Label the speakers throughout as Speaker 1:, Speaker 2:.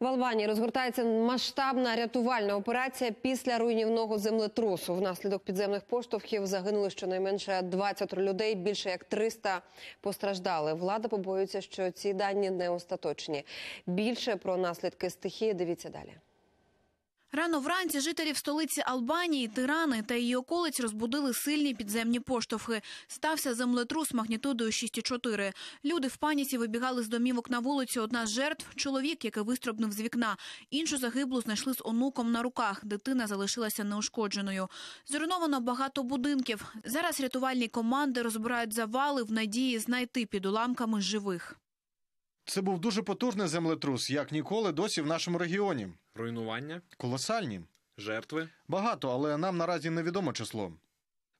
Speaker 1: В Албанії розгортається масштабна рятувальна операція після руйнівного землетрусу. Внаслідок підземних поштовхів загинули щонайменше 20 людей більше як 300 постраждали. Влада побоюється, що ці дані не остаточні. Більше про наслідки стихії дивіться далі.
Speaker 2: Рано вранці жителів столиці Албанії, Тирани та її околиць розбудили сильні підземні поштовхи. Стався землетрус магнітудою 6,4. Люди в паніці вибігали з домівок на вулицю. Одна з жертв чоловік, який вистрибнув з вікна. Іншу загиблу знайшли з онуком на руках. Дитина залишилася неушкодженою. Зруйновано багато будинків. Зараз рятувальні команди розбирають завали в надії знайти під уламками живих.
Speaker 3: Це був дуже потужний землетрус, як ніколи досі в нашому регіоні. Руйнування, колосальні жертви багато, але нам наразі невідомо число.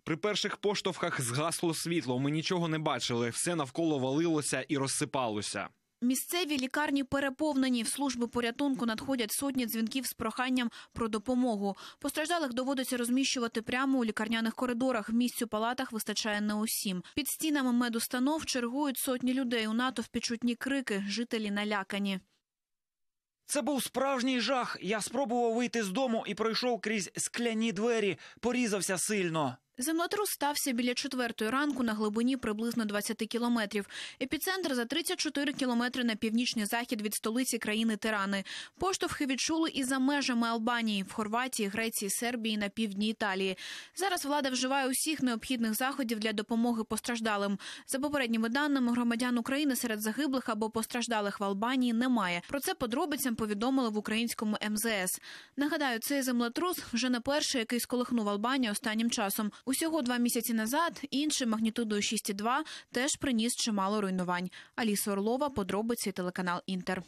Speaker 3: При перших поштовхах згасло світло. Ми нічого не бачили. Все навколо валилося і розсипалося.
Speaker 2: Місцеві лікарні переповнені в служби порятунку надходять сотні дзвінків з проханням про допомогу. Постраждалих доводиться розміщувати прямо у лікарняних коридорах. Місць у палатах вистачає не усім. Під стінами медустанов чергують сотні людей. У НАТО впічутні крики, жителі налякані.
Speaker 4: Це був справжній жах. Я спробував вийти з дому і пройшов крізь скляні двері. Порізався сильно.
Speaker 2: Землетрус стався біля четвертої ранку на глибині приблизно 20 кілометрів. Епіцентр за 34 кілометри на північний захід від столиці країни Тирани. Поштовхи відчули і за межами Албанії в Хорватії, Греції, Сербії на півдні Італії. Зараз влада вживає усіх необхідних заходів для допомоги постраждалим. За попередніми даними громадян України серед загиблих або постраждалих в Албанії немає. Про це подробицям повідомили в українському МЗС. Ем Нагадаю, цей землетрус вже не перший, який сколихнув Албанію останнім часом. Усього два місяці назад інший магнітудою 6,2 теж приніс чимало руйнувань. Аліса Орлова, подробиці телеканал Інтер.